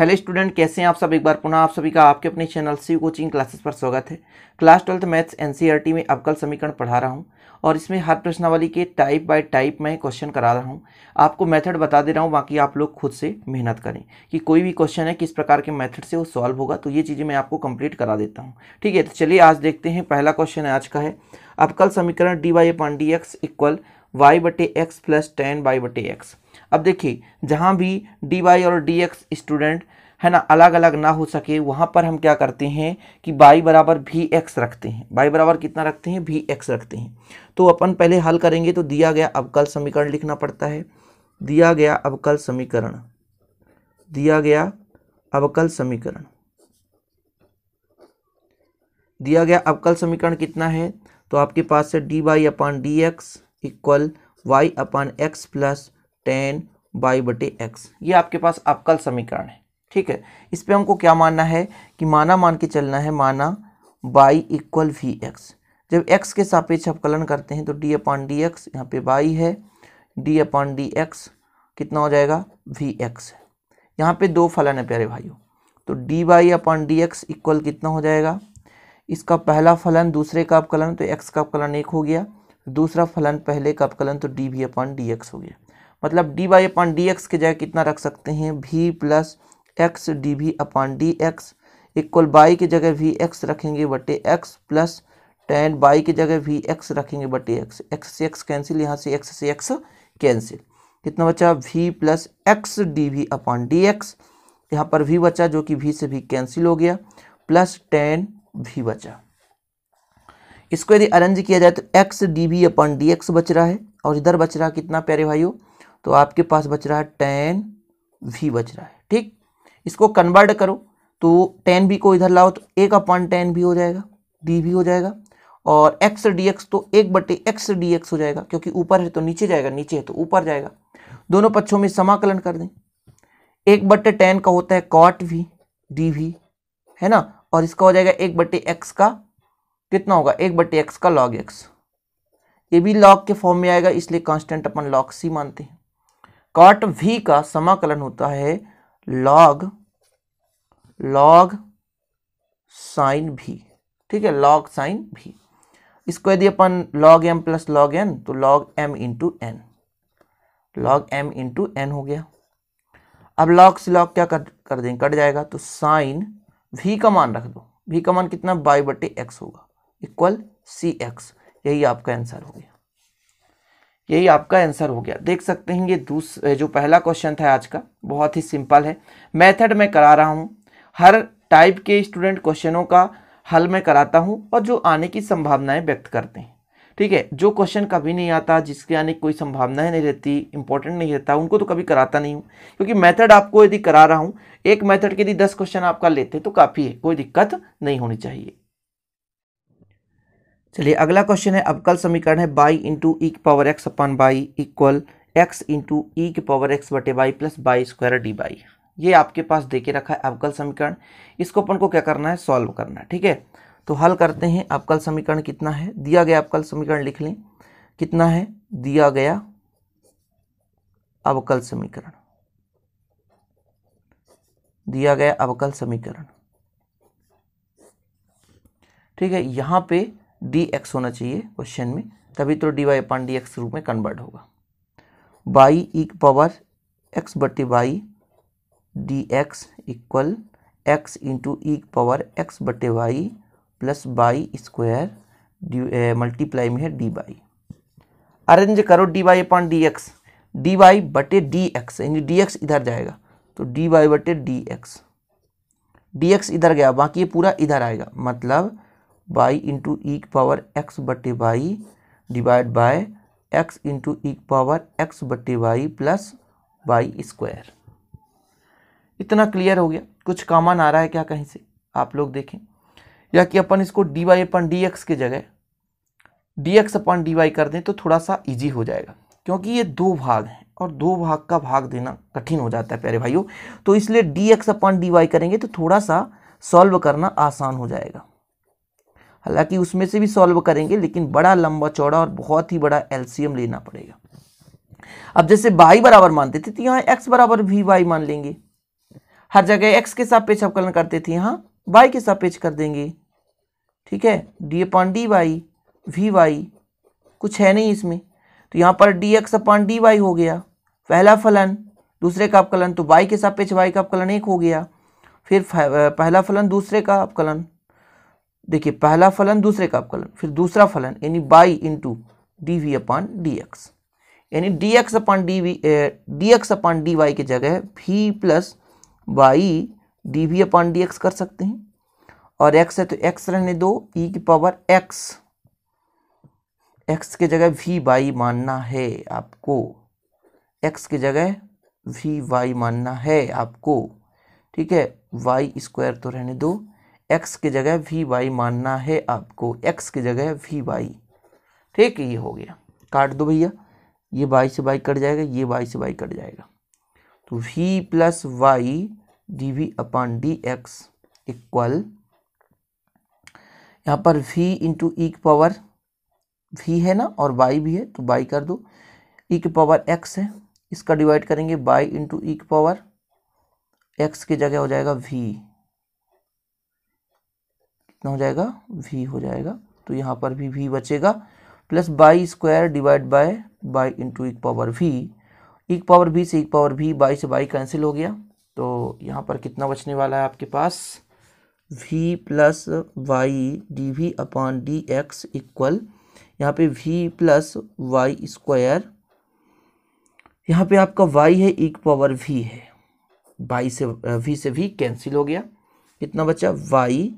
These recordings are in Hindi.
हेलो स्टूडेंट कैसे हैं आप सब एक बार पुनः आप सभी का आपके अपने चैनल सी कोचिंग क्लासेस पर स्वागत है क्लास ट्वेल्थ मैथ्स एनसीईआरटी में अवकल समीकरण पढ़ा रहा हूं और इसमें हर प्रश्नावली के टाइप बाय टाइप में क्वेश्चन करा रहा हूं आपको मेथड बता दे रहा हूं बाकी आप लोग खुद से मेहनत करें कि कोई भी क्वेश्चन है किस प्रकार के मैथड से वो सॉल्व होगा तो ये चीज़ें मैं आपको कंप्लीट करा देता हूँ ठीक है तो चलिए आज देखते हैं पहला क्वेश्चन है आज का है अवकल समीकरण D Y upon D x equal Y बटे एक्स प्लस टेन वाई बटे एक्स अब देखिए जहाँ भी डी वाई और डी एक्स स्टूडेंट है ना अलग अलग ना हो सके वहाँ पर हम क्या करते हैं कि बाई बराबर भी एक्स रखते हैं बाई बराबर कितना रखते हैं भी एक्स रखते हैं तो अपन पहले हल करेंगे तो दिया गया अवकल समीकरण लिखना पड़ता है दिया गया अवकल समीकरण दिया गया अवकल समीकरण दिया गया अवकल समीकरण कितना है तो आपके पास है D Y upon D x equal Y upon X plus ten Y बटे एक्स ये आपके पास अवकल समीकरण है ठीक है इस पर हमको क्या मानना है कि माना मान के चलना है माना बाई इक्वल वी एक्स जब एक्स के सापेक्ष अवकलन करते हैं तो डी अपॉन डी एक्स यहाँ पे बाई है डी अपॉन डी एक्स कितना हो जाएगा वी एक्स यहाँ पे दो फलन है प्यारे भाइयों तो D Y upon D x equal कितना हो जाएगा इसका पहला फलन दूसरे का अपकलन तो एक्स का अपकलन एक हो गया दूसरा फलन पहले का अपकलन तो D we upon D x हो गया मतलब D Y upon D x की जगह कितना रख सकते हैं V plus x D we upon D x equal by की जगह वी एक्स रखेंगे बटे एक्स प्लस टेन बाई की जगह वी एक्स रखेंगे बटे एक्स एक्स से एक्स कैंसिल यहाँ से एक्स से एक्स कैंसिल कितना बचा V plus x D we upon D x यहाँ पर वी बचा जो कि वी से भी कैंसिल हो गया प्लस टेन वी बचा इसको यदि अरेंज किया जाए तो X D we upon D X बच रहा है और इधर बच रहा कितना प्यारे भाइयों तो आपके पास बच रहा है टेन वी बच रहा है ठीक इसको कन्वर्ट करो तो टेन बी को इधर लाओ तो एक अपॉन टेन भी हो जाएगा डी भी हो जाएगा और एक्स डी एक्स तो एक बटे एक्स डी एक्स हो जाएगा क्योंकि ऊपर है तो नीचे जाएगा नीचे है तो ऊपर जाएगा दोनों पक्षों में समाकलन कर दें एक बट्टे टेन का होता है कॉट भी डी भी है ना और इसका हो जाएगा एक बट्टे एक्स का कितना होगा एक बट्टे एक्स का लॉग एक्स ये भी लॉग के फॉर्म में आएगा इसलिए कांस्टेंट अपन लॉग सी मानते हैं कॉट वी का समाकलन होता है लॉग लॉग साइन भी ठीक है लॉग साइन भी इसको यदि अपन log M plus log N तो log M into N log M into N हो गया अब लॉग से लॉग क्या कर कर दें कट जाएगा तो साइन वी का मान रख दो वी का मान कितना बाई बटे एक्स होगा इक्वल सी एक्स यही आपका आंसर हो गया यही आपका आंसर हो गया देख सकते हैं ये दूस जो पहला क्वेश्चन था आज का बहुत ही सिंपल है मेथड मैं करा रहा हूँ हर टाइप के स्टूडेंट क्वेश्चनों का हल मैं कराता हूँ और जो आने की संभावनाएं व्यक्त करते हैं ठीक है जो क्वेश्चन कभी नहीं आता जिसके आने की कोई संभावनाएं नहीं रहती इंपॉर्टेंट नहीं रहता उनको तो कभी कराता नहीं हूँ क्योंकि मेथड आपको यदि करा रहा हूँ एक मेथड के यदि दस क्वेश्चन आपका लेते तो काफ़ी है कोई दिक्कत नहीं होनी चाहिए चलिए अगला क्वेश्चन है अवकल समीकरण है बाई इंटू ई e की power X upon Y equal X into E की पावर एक्स बटे Y plus by square D Y ये आपके पास दे के रखा है अवकल समीकरण इसको अपन को क्या करना है सॉल्व करना है ठीक है तो हल करते हैं अवकल समीकरण कितना है दिया गया अवकल समीकरण लिख लें कितना है दिया गया अवकल समीकरण दिया गया अवकल समीकरण ठीक है यहां पे डी एक्स होना चाहिए क्वेश्चन में तभी तो D Y upon D X रूप में कन्वर्ट होगा बाई ई पावर एक्स बटे Y D x equal X into E power X बटे Y plus by square multiply में है डी बाई अरेंज करो D Y upon D x D Y बटे डी एक्स यानी डी एक्स इधर जाएगा तो डी वाई बटे डी एक्स डी एक्स इधर गया बाकी ये पूरा इधर आएगा मतलब by into E power X बटे Y divide by X into E power X बटे वाई प्लस वाई स्क्वायर इतना क्लियर हो गया कुछ कॉमन आ रहा है क्या कहीं से आप लोग देखें या कि अपन इसको D Y upon D X के जगह D X upon D Y कर दें तो थोड़ा सा इजी हो जाएगा क्योंकि ये दो भाग हैं और दो भाग का भाग देना कठिन हो जाता है प्यारे भाइयों तो इसलिए D X upon D Y करेंगे तो थोड़ा सा सॉल्व करना आसान हो जाएगा हालांकि उसमें से भी सॉल्व करेंगे लेकिन बड़ा लंबा चौड़ा और बहुत ही बड़ा एलसीएम लेना पड़ेगा अब जैसे वाई बराबर मानते थे तो यहाँ एक्स बराबर भी वाई मान लेंगे हर जगह एक्स के पेच अवकलन करते थे यहाँ वाई के पेच कर देंगे ठीक है D upon D Y V Y कुछ है नहीं इसमें तो यहाँ पर D x upon D Y हो गया पहला फलन दूसरे का अपकलन तो वाई के पेच वाई का अपकलन एक हो गया फिर पहला फलन दूसरे का अपकलन देखिए पहला फलन दूसरे का अवकलन फिर दूसरा फलन यानी y into d we upon D x यानी D x upon d v d x upon D y की जगह v plus y d we upon D x कर सकते हैं और एक्स है तो एक्स रहने दो ई e की पावर एक्स एक्स की जगह वी वाई मानना है आपको एक्स की जगह वी वाई मानना है आपको ठीक है वाई स्क्वायर तो रहने दो एक्स की जगह वी वाई मानना है आपको एक्स की जगह वी वाई ठीक है ये हो गया काट दो भैया ये y से y कट जाएगा ये y से y कट जाएगा तो v plus y d we upon D x equal यहाँ पर v इंटू ई e की पावर वी है ना और वाई भी है तो y कर दो ई e की पावर एक्स है इसका डिवाइड करेंगे बाई इंटू ई की पावर एक्स की जगह हो जाएगा वी कितना हो जाएगा वी हो जाएगा तो यहाँ पर भी वी बचेगा plus by square divide by y into एक पावर वी एक पावर वी से एक पावर वी बाई से बाई कैंसिल हो गया तो यहाँ पर कितना बचने वाला है आपके पास v plus y d we upon D x equal यहाँ पे वी प्लस वाई स्क्वायर यहाँ पे आपका वाई है एक पावर वी है बाई से वी से वी कैंसिल हो गया कितना बचा y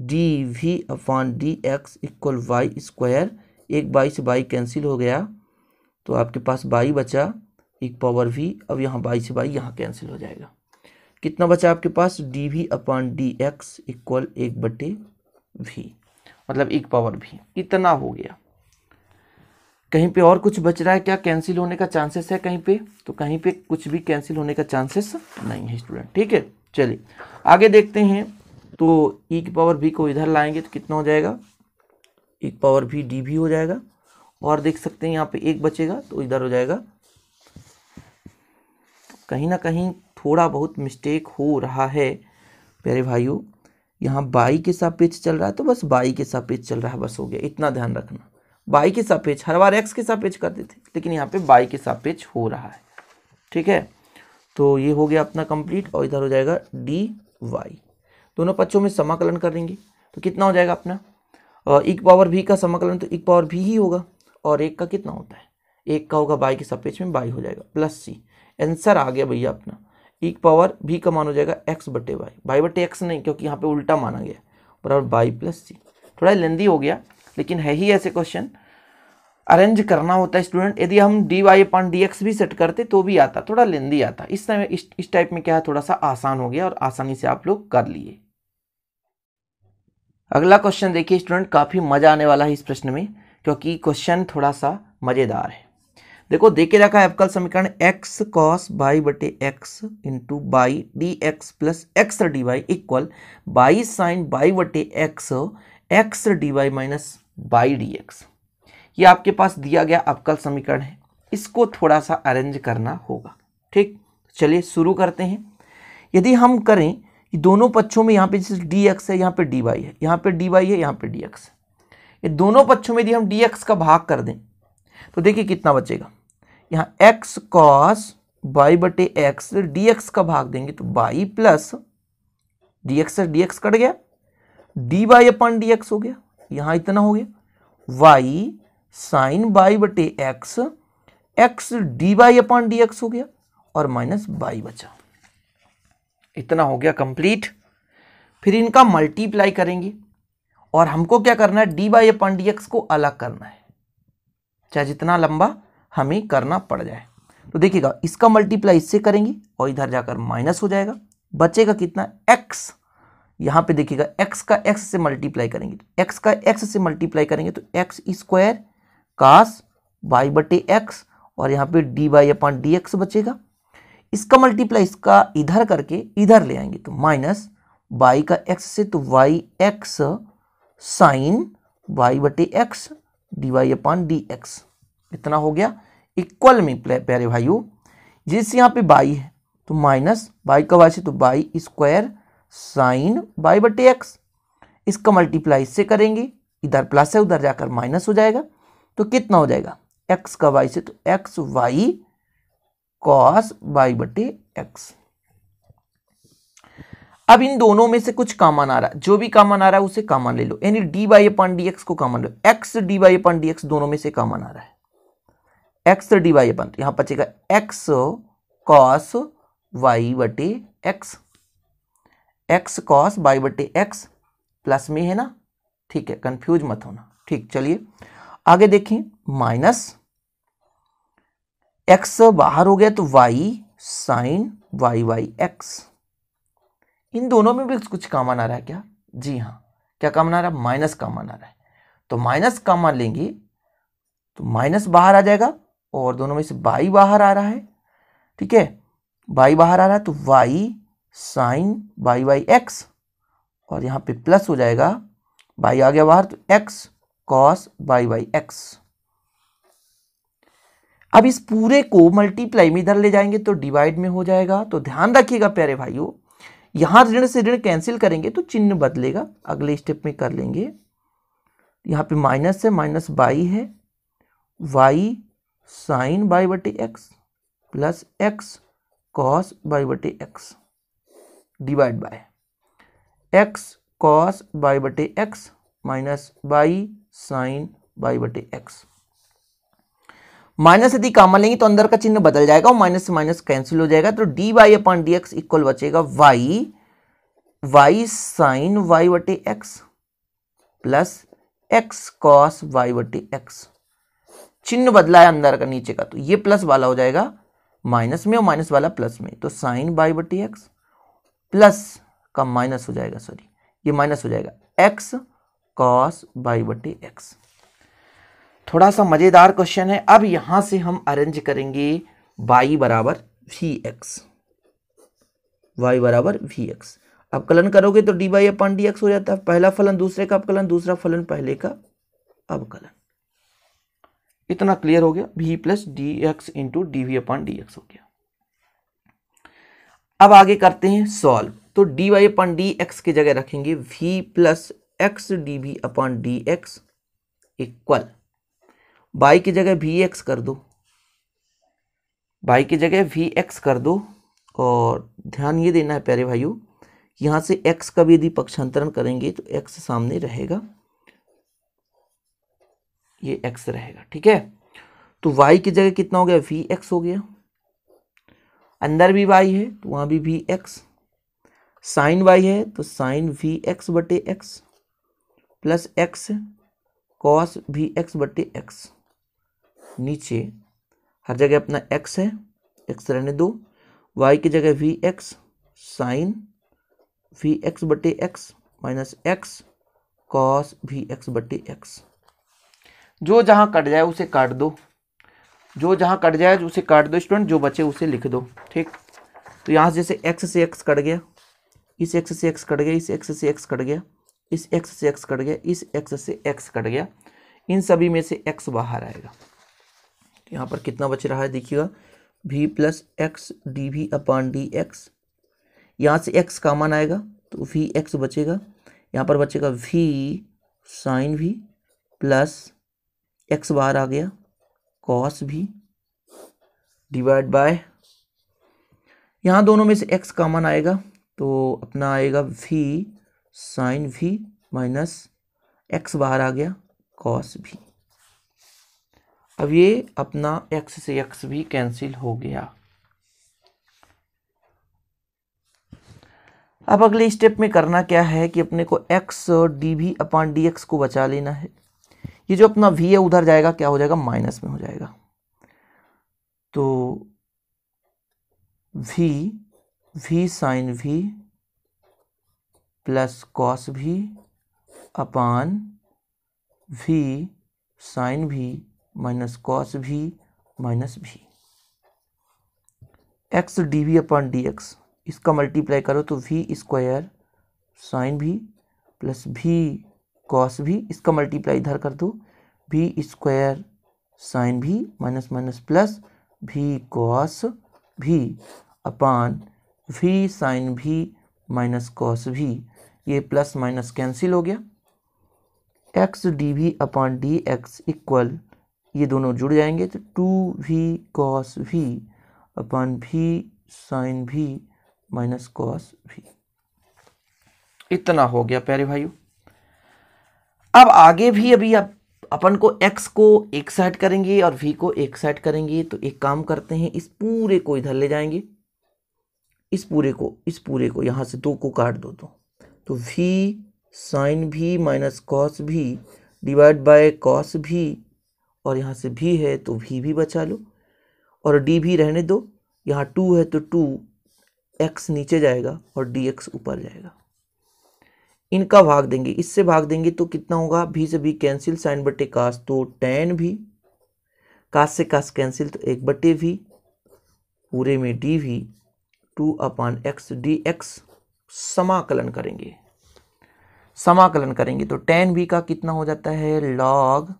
d we upon D x equal y square एक बाई से बाई कैंसिल हो गया तो आपके पास बाई बचा एक पावर वी अब यहाँ बाई से बाई यहाँ कैंसिल हो जाएगा कितना बचा आपके पास d we upon D x equal एक बटे वी मतलब एक पावर भी इतना हो गया कहीं पे और कुछ बच रहा है क्या कैंसिल होने का चांसेस है कहीं पे तो कहीं पे कुछ भी कैंसिल होने का चांसेस नहीं है स्टूडेंट ठीक है चलिए आगे देखते हैं तो ई e की पावर बी को इधर लाएंगे तो कितना हो जाएगा ई e की पावर भी डी भी हो जाएगा और देख सकते हैं यहाँ पे एक बचेगा तो इधर हो जाएगा कहीं ना कहीं थोड़ा बहुत मिस्टेक हो रहा है प्यारे भाइयों यहाँ बाई के सापेक्ष चल रहा है तो बस बाई के सापेक्ष चल रहा है बस हो गया इतना ध्यान रखना बाई के सापेक्ष हर बार एक्स के सापेक्ष करते थे लेकिन यहाँ पे बाई के सापेक्ष हो रहा है ठीक है तो ये हो गया अपना कंप्लीट और इधर हो जाएगा डी वाई दोनों पक्षों में समाकलन कर देंगे तो कितना हो जाएगा अपना एक पावर भी का समाकलन तो एक पावर भी ही होगा और एक का कितना होता है एक का होगा बाई के सपेक्ष में बाई हो जाएगा प्लस सी आंसर आ गया भैया अपना एक पावर भी का मान हो जाएगा एक्स बटे बाई बाई बटे एक्स नहीं क्योंकि यहाँ पे उल्टा माना गया बराबर बाई प्लस सी थोड़ा लेंदी हो गया लेकिन है ही ऐसे क्वेश्चन अरेंज करना होता है स्टूडेंट यदि हम d Y upon D x भी सेट करते तो भी आता थोड़ा लेंदी आता इस समय इस टाइप में क्या है थोड़ा सा आसान हो गया और आसानी से आप लोग कर लिए अगला क्वेश्चन देखिए स्टूडेंट काफ़ी मज़ा आने वाला है इस प्रश्न में क्योंकि क्वेश्चन थोड़ा सा मज़ेदार है देखो देखे रखा है अवकल समीकरण एक्स कॉस बाई बटे x into y d x plus x D y equal y sine y बटे x x D y minus y d x ये आपके पास दिया गया अवकल समीकरण है इसको थोड़ा सा अरेंज करना होगा ठीक चलिए शुरू करते हैं यदि हम करें दोनों पक्षों में यहाँ पे जैसे डी एक्स है यहाँ पे डी वाई है यहाँ पे डी वाई है यहाँ पे डी एक्स है ये दोनों पक्षों में यदि हम डी एक्स का भाग कर दें तो देखिए कितना बचेगा यहाँ एक्स कॉस वाई बटे एक्स डी एक्स का भाग देंगे तो y plus d x D x कट गया d Y upon D x हो गया यहाँ इतना हो गया वाई साइन वाई बटे x x D Y upon D x हो गया और माइनस वाई बचा इतना हो गया कंप्लीट फिर इनका मल्टीप्लाई करेंगे और हमको क्या करना है D y upon D x को अलग करना है चाहे जितना लंबा हमें करना पड़ जाए तो देखिएगा इसका मल्टीप्लाई इससे करेंगे और इधर जाकर माइनस हो जाएगा बचेगा कितना एक्स यहां पे देखिएगा एक्स का एक्स से मल्टीप्लाई करेंगे तो एक्स का एक्स से मल्टीप्लाई करेंगे तो एक्स स्क्वायर कास बाई बटे एक्स और यहाँ पे d y upon D x बचेगा इसका मल्टीप्लाई इसका इधर करके इधर ले आएंगे तो माइनस वाई का एक्स से तो वाई एक्स साइन वाई बटे x D Y upon D x इतना हो गया इक्वल में प्यारे भाइयों जिस यहाँ पे बाई है तो माइनस बाई का वाई से तो बाई स्क्वायर साइन बाई बटे एक्स इसका मल्टीप्लाई इससे करेंगे इधर प्लस है उधर जाकर माइनस हो जाएगा तो कितना हो जाएगा एक्स का वाई से तो एक्स वाई कॉस वाई बटे एक्स अब इन दोनों में से कुछ कामन आ रहा है जो भी कामन आ रहा है उसे कामन ले लो यानी d Y upon D x को कामन लो x D Y upon D x दोनों में से कामन आ रहा है एक्स डी वाई अपन यहां बचेगा एक्स कॉस वाई बटे एक्स एक्स कॉस वाई बटे एक्स प्लस में है ना ठीक है कंफ्यूज मत होना ठीक चलिए आगे देखें माइनस एक्स बाहर हो गया तो y sine y y x इन दोनों में भी कुछ कामन आ रहा है क्या जी हाँ क्या काम आ रहा है माइनस कामन आ रहा है तो माइनस कामन लेंगे तो माइनस बाहर आ जाएगा और दोनों में से बाई बाहर आ रहा है ठीक है बाई बाहर आ रहा है तो y sine y y x और यहाँ पे प्लस हो जाएगा बाई आ गया बाहर तो x cos y y x अब इस पूरे को मल्टीप्लाई में इधर ले जाएंगे तो डिवाइड में हो जाएगा तो ध्यान रखिएगा प्यारे भाइयों यहाँ ऋण से ऋण कैंसिल करेंगे तो चिन्ह बदलेगा अगले स्टेप में कर लेंगे यहाँ पे माइनस है माइनस बाई है वाई साइन बाई बटे x plus x cos y बटे x divide by x cos y बटे x minus y sine y बटे एक्स माइनस यदि कामन लेंगे तो अंदर का चिन्ह बदल जाएगा और माइनस से माइनस कैंसिल हो जाएगा तो D Y upon D x equal बचेगा वाई वाई साइन वाई बटे x plus x cos y बटे एक्स चिन्ह बदला है अंदर का नीचे का तो ये प्लस वाला हो जाएगा माइनस में और माइनस वाला प्लस में तो साइन वाई वटी एक्स प्लस का माइनस हो जाएगा सॉरी ये माइनस हो जाएगा एक्स कॉस वाई वटी एक्स थोड़ा सा मज़ेदार क्वेश्चन है अब यहां से हम अरेंज करेंगे वाई बराबर वी एक्स वाई बराबर वी एक्स अब कलन करोगे तो D Y upon D x हो जाता है पहला फलन दूसरे का अवकलन दूसरा फलन पहले का अवकलन इतना क्लियर हो गया v plus d x into d v upon D x हो गया अब आगे करते हैं सॉल्व तो D Y upon D x की जगह रखेंगे v plus x D v upon D x equal by की जगह वी एक्स कर दो बाई की जगह वी एक्स कर दो और ध्यान ये देना है प्यारे भाइयों यहाँ से एक्स का भी यदि पक्षांतरण करेंगे तो एक्स सामने रहेगा ये एक्स रहेगा ठीक है तो वाई की जगह कितना हो गया वी एक्स हो गया अंदर भी वाई है तो वहाँ भी वी एक्स साइन वाई है तो साइन वी एक्स बटे x plus x cos v x बटे एक्स नीचे हर जगह अपना एक्स है एक्स रहने दो वाई की जगह v x sine v x बटे x minus x cos v x बटे एक्स जो जहाँ कट जाए उसे काट दो जो जहाँ कट जाए उसे काट दो स्टूडेंट जो बचे उसे लिख दो ठीक तो यहाँ से जैसे एक्स से एक्स कट गया इस एक्स से एक्स कट गया इस एक्स से एक्स कट गया इस एक्स से एक्स कट गया इस एक्स से एक्स कट गया इन सभी में से एक्स बाहर आएगा यहाँ पर कितना बच रहा है देखिएगा v plus x D v upon D x यहाँ से एक्स कामन आएगा तो वी एक्स बचेगा यहाँ पर बचेगा v sine v plus x बार आ गया कॉस भी डिवाइड बाय यहाँ दोनों में से एक्स कामन आएगा तो अपना आएगा v sine v minus x बाहर आ गया कॉस भी अब ये अपना एक्स से एक्स भी कैंसिल हो गया अब अगले स्टेप में करना क्या है कि अपने को एक्स डी भी अपॉन डी एक्स को बचा लेना है ये जो अपना वी है उधर जाएगा क्या हो जाएगा माइनस में हो जाएगा तो v v sine v plus cos भी अपान वी साइन भी माइनस कॉस भी माइनस भी x D we upon D x इसका मल्टीप्लाई करो तो वी स्क्वायर साइन भी प्लस भी कॉस भी इसका मल्टीप्लाई इधर कर दो भी स्क्वायर साइन भी माइनस माइनस प्लस भी कॉस भी अपान भी साइन भी माइनस कॉस भी ये प्लस माइनस कैंसिल हो गया x D we upon D x equal ये दोनों जुड़ जाएंगे तो two v cos v upon v sine v minus cos v इतना हो गया प्यारे भाइयों अब आगे भी अभी आप अपन को x को एक साइड करेंगे और v को एक साइड करेंगे तो एक काम करते हैं इस पूरे को इधर ले जाएंगे इस पूरे को इस पूरे को यहां से दो को काट दो तो तो v साइन भी माइनस कॉस भी डिवाइड बाय कॉस भी और यहाँ से भी है तो भी भी बचा लो और डी भी रहने दो यहाँ टू है तो टू एक्स नीचे जाएगा और डी एक्स ऊपर जाएगा इनका भाग देंगे इससे भाग देंगे तो कितना होगा भी से भी कैंसिल साइन बटे कास तो टेन भी कास से कास कैंसिल तो एक बटे भी पूरे में डी भी two upon x D x समाकलन करेंगे समाकलन करेंगे तो टेन भी का कितना हो जाता है लॉग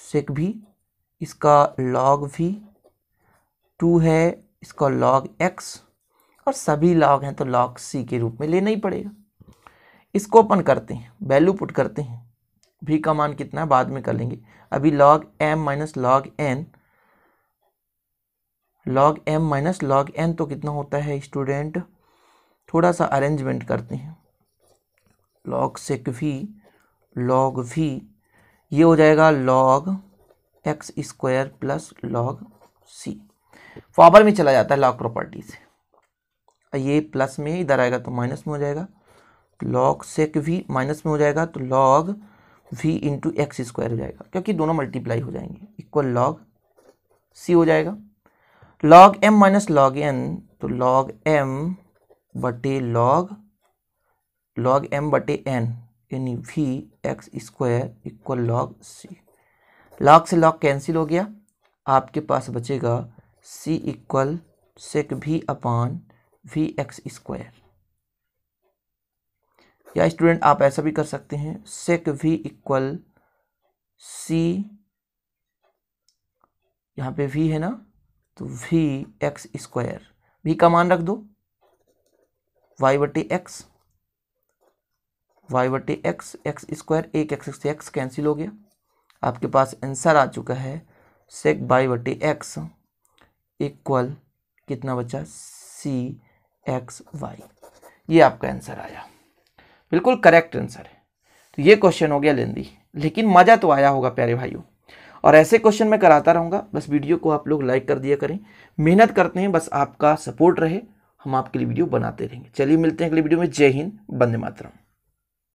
सेक भी इसका लॉग भी टू है इसका लॉग एक्स और सभी लॉग हैं तो लॉग सी के रूप में लेना ही पड़ेगा इसको अपन करते हैं वैल्यू पुट करते हैं भी का मान कितना है बाद में कर लेंगे अभी log m minus log n log m minus log N तो कितना होता है स्टूडेंट थोड़ा सा अरेंजमेंट करते हैं log sec v log v ये हो जाएगा log x square plus log c formal में चला जाता है लॉग प्रॉपर्टी से ये प्लस में इधर आएगा तो माइनस में हो जाएगा लॉग सेक वी माइनस में हो जाएगा तो log v into x square हो जाएगा क्योंकि दोनों मल्टीप्लाई हो जाएंगे इक्वल लॉग सी हो जाएगा log m minus log N तो लॉग एम बटे लॉग लॉग एम बटे एन यानी v x square equal log c log से लॉग कैंसिल हो गया आपके पास बचेगा c equal sec v upon v x square या स्टूडेंट आप ऐसा भी कर सकते हैं सेक वी इक्वल सी यहाँ पे वी है ना तो वी एक्स स्क्वायर वी का मान रख दो वाई बटी एक्स वाई बटे एक्स एक्स स्क्वायर एक एक्स से एक्स कैंसिल हो गया आपके पास आंसर आ चुका है सेक वाई बटे एक्स इक्वल कितना बचा सी एक्स वाई ये आपका आंसर आया बिल्कुल करेक्ट आंसर है तो ये क्वेश्चन हो गया लेंदी लेकिन मज़ा तो आया होगा प्यारे भाइयों और ऐसे क्वेश्चन मैं कराता रहूँगा बस वीडियो को आप लोग लाइक कर दिया करें मेहनत करते हैं बस आपका सपोर्ट रहे हम आपके लिए वीडियो बनाते रहेंगे चलिए मिलते हैं अगले वीडियो में जय हिंद बंदे मातरम